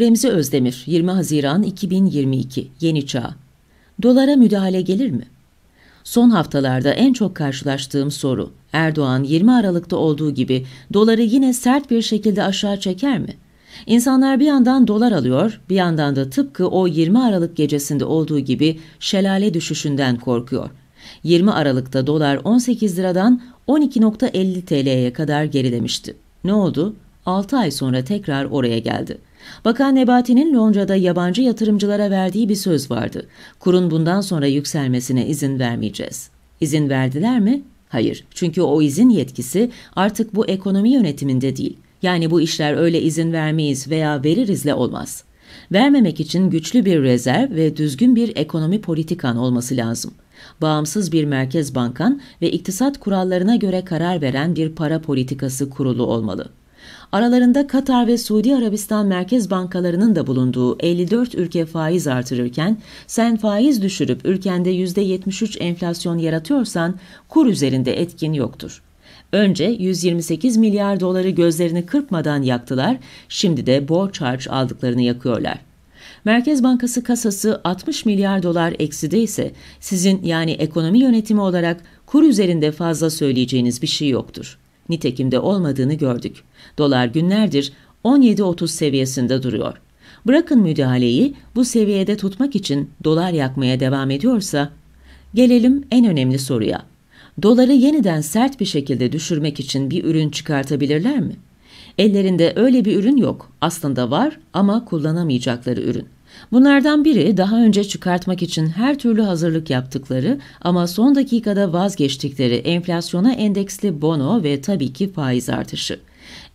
Remzi Özdemir 20 Haziran 2022 Yeni Çağ Dolara müdahale gelir mi? Son haftalarda en çok karşılaştığım soru Erdoğan 20 Aralık'ta olduğu gibi doları yine sert bir şekilde aşağı çeker mi? İnsanlar bir yandan dolar alıyor, bir yandan da tıpkı o 20 Aralık gecesinde olduğu gibi şelale düşüşünden korkuyor. 20 Aralık'ta dolar 18 liradan 12.50 TL'ye kadar gerilemişti. Ne oldu? 6 ay sonra tekrar oraya geldi. Bakan Nebati'nin Londra'da yabancı yatırımcılara verdiği bir söz vardı. Kurun bundan sonra yükselmesine izin vermeyeceğiz. İzin verdiler mi? Hayır. Çünkü o izin yetkisi artık bu ekonomi yönetiminde değil. Yani bu işler öyle izin vermeyiz veya veririzle olmaz. Vermemek için güçlü bir rezerv ve düzgün bir ekonomi politikan olması lazım. Bağımsız bir merkez bankan ve iktisat kurallarına göre karar veren bir para politikası kurulu olmalı. Aralarında Katar ve Suudi Arabistan merkez bankalarının da bulunduğu 54 ülke faiz artırırken sen faiz düşürüp ülkende %73 enflasyon yaratıyorsan kur üzerinde etkin yoktur. Önce 128 milyar doları gözlerini kırpmadan yaktılar, şimdi de borç harç aldıklarını yakıyorlar. Merkez Bankası kasası 60 milyar dolar ekside ise sizin yani ekonomi yönetimi olarak kur üzerinde fazla söyleyeceğiniz bir şey yoktur. Nitekim de olmadığını gördük. Dolar günlerdir 17.30 seviyesinde duruyor. Bırakın müdahaleyi bu seviyede tutmak için dolar yakmaya devam ediyorsa gelelim en önemli soruya. Doları yeniden sert bir şekilde düşürmek için bir ürün çıkartabilirler mi? Ellerinde öyle bir ürün yok. Aslında var ama kullanamayacakları ürün. Bunlardan biri daha önce çıkartmak için her türlü hazırlık yaptıkları ama son dakikada vazgeçtikleri enflasyona endeksli bono ve tabii ki faiz artışı.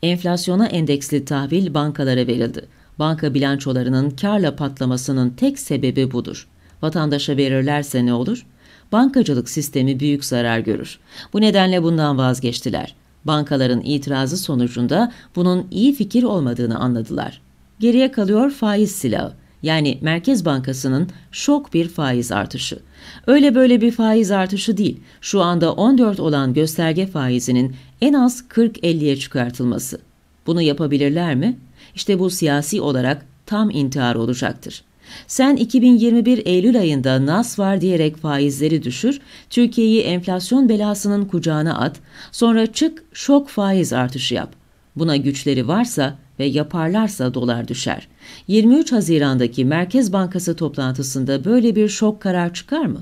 Enflasyona endeksli tahvil bankalara verildi. Banka bilançolarının karla patlamasının tek sebebi budur. Vatandaşa verirlerse ne olur? Bankacılık sistemi büyük zarar görür. Bu nedenle bundan vazgeçtiler. Bankaların itirazı sonucunda bunun iyi fikir olmadığını anladılar. Geriye kalıyor faiz silahı. Yani Merkez Bankası'nın şok bir faiz artışı. Öyle böyle bir faiz artışı değil. Şu anda 14 olan gösterge faizinin en az 40-50'ye çıkartılması. Bunu yapabilirler mi? İşte bu siyasi olarak tam intihar olacaktır. Sen 2021 Eylül ayında nas var diyerek faizleri düşür, Türkiye'yi enflasyon belasının kucağına at, sonra çık şok faiz artışı yap. Buna güçleri varsa ve yaparlarsa dolar düşer. 23 Haziran'daki Merkez Bankası toplantısında böyle bir şok karar çıkar mı?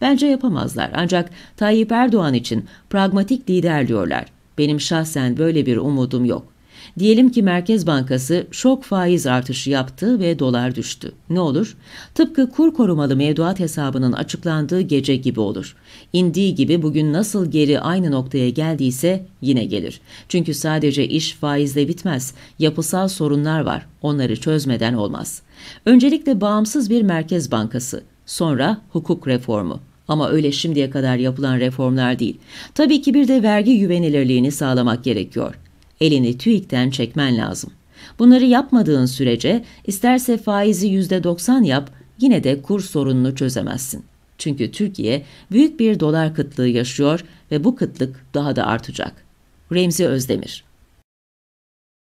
Bence yapamazlar ancak Tayyip Erdoğan için pragmatik lider diyorlar. Benim şahsen böyle bir umudum yok. Diyelim ki Merkez Bankası şok faiz artışı yaptı ve dolar düştü. Ne olur? Tıpkı kur korumalı mevduat hesabının açıklandığı gece gibi olur. İndiği gibi bugün nasıl geri aynı noktaya geldiyse yine gelir. Çünkü sadece iş faizle bitmez. Yapısal sorunlar var. Onları çözmeden olmaz. Öncelikle bağımsız bir Merkez Bankası, sonra hukuk reformu. Ama öyle şimdiye kadar yapılan reformlar değil. Tabii ki bir de vergi güvenilirliğini sağlamak gerekiyor elini TÜİK'ten çekmen lazım. Bunları yapmadığın sürece isterse faizi %90 yap yine de kur sorununu çözemezsin. Çünkü Türkiye büyük bir dolar kıtlığı yaşıyor ve bu kıtlık daha da artacak. Remzi Özdemir